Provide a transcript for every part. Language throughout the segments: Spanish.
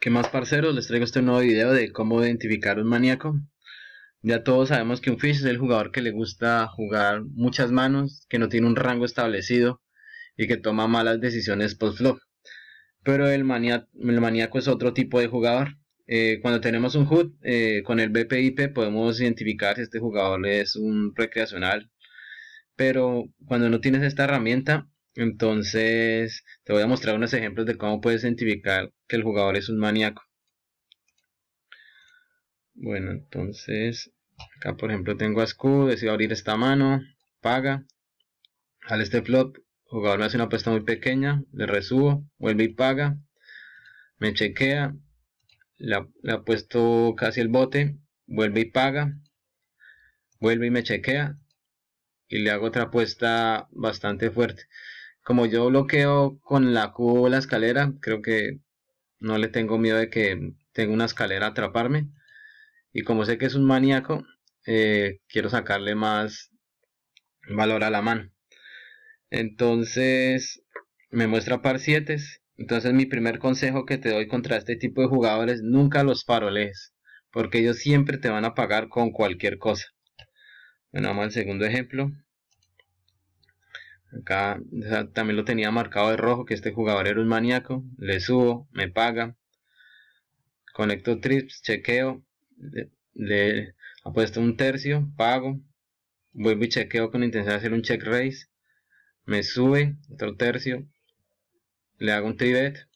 ¿Qué más parceros? Les traigo este nuevo video de cómo identificar un maníaco. Ya todos sabemos que un fish es el jugador que le gusta jugar muchas manos, que no tiene un rango establecido y que toma malas decisiones post-flop. Pero el, maníaco es otro tipo de jugador. Eh, cuando tenemos un HUD, eh, con el BPIP podemos identificar si este jugador es un recreacional. Pero cuando no tienes esta herramienta, entonces, te voy a mostrar unos ejemplos de cómo puedes identificar que el jugador es un maníaco. Bueno, entonces, acá por ejemplo tengo a Scud, decido abrir esta mano, paga. Al este flop, el jugador me hace una apuesta muy pequeña, le resubo, vuelve y paga. Me chequea, le, ha apuesto casi el bote, vuelve y paga. Vuelve y me chequea, y le hago otra apuesta bastante fuerte como yo bloqueo con la Q la escalera, creo que no le tengo miedo de que tenga una escalera a atraparme. Y como sé que es un maníaco, eh, quiero sacarle más valor a la mano. Entonces me muestra par 7. Entonces mi primer consejo que te doy contra este tipo de jugadores, nunca los paroles. Porque ellos siempre te van a pagar con cualquier cosa. Bueno, vamos al segundo ejemplo. Acá también lo tenía marcado de rojo, que este jugador era un maníaco. Le subo, me paga. Conecto trips, chequeo. Le, apuesto un tercio, pago. Vuelvo y chequeo con intención de hacer un check raise. Me sube, otro tercio. Le hago un tribet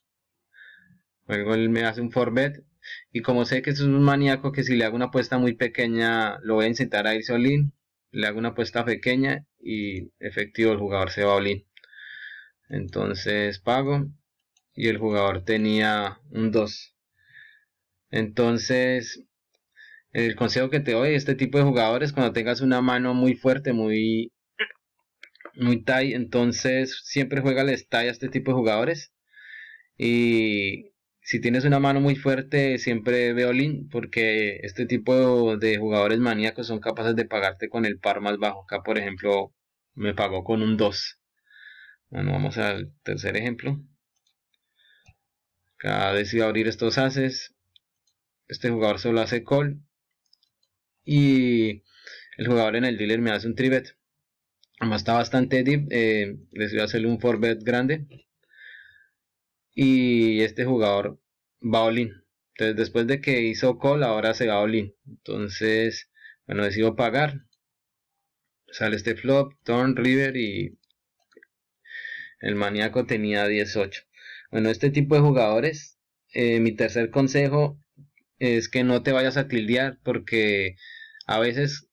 Luego él me hace un forbet. Y como sé que es un maníaco que si le hago una apuesta muy pequeña lo voy a incitar a ir solín le hago una apuesta pequeña y efectivo el jugador se va a Entonces pago y el jugador tenía un 2. Entonces, el consejo que te doy, este tipo de jugadores, cuando tengas una mano muy fuerte, muy, muy tight, entonces siempre juega el tight a este tipo de jugadores. Y si tienes una mano muy fuerte, siempre veo porque este tipo de jugadores maníacos son capaces de pagarte con el par más bajo. Acá, por ejemplo, me pagó con un 2. Bueno, vamos al tercer ejemplo. Acá decido abrir estos haces. Este jugador solo hace call. Y el jugador en el dealer me hace un tribet. Además está bastante deep. Eh, decido hacerle un 4bet grande y este jugador va Olin. Entonces, después de que hizo call, ahora se va a Olin. Entonces, bueno, decido pagar. Sale este flop, turn, river y el maníaco tenía 18. Bueno, este tipo de jugadores, eh, mi tercer consejo es que no te vayas a tildear porque a veces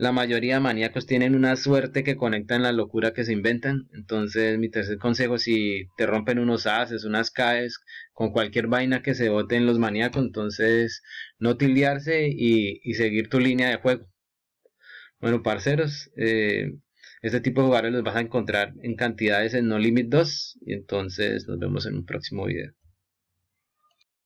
la mayoría de maníacos tienen una suerte que conecta en la locura que se inventan. Entonces, mi tercer consejo, si te rompen unos haces, unas caes, con cualquier vaina que se en los maníacos, entonces no tildearse y, seguir tu línea de juego. Bueno, parceros, eh, este tipo de jugadores los vas a encontrar en cantidades en No Limit 2. Y entonces nos vemos en un próximo video.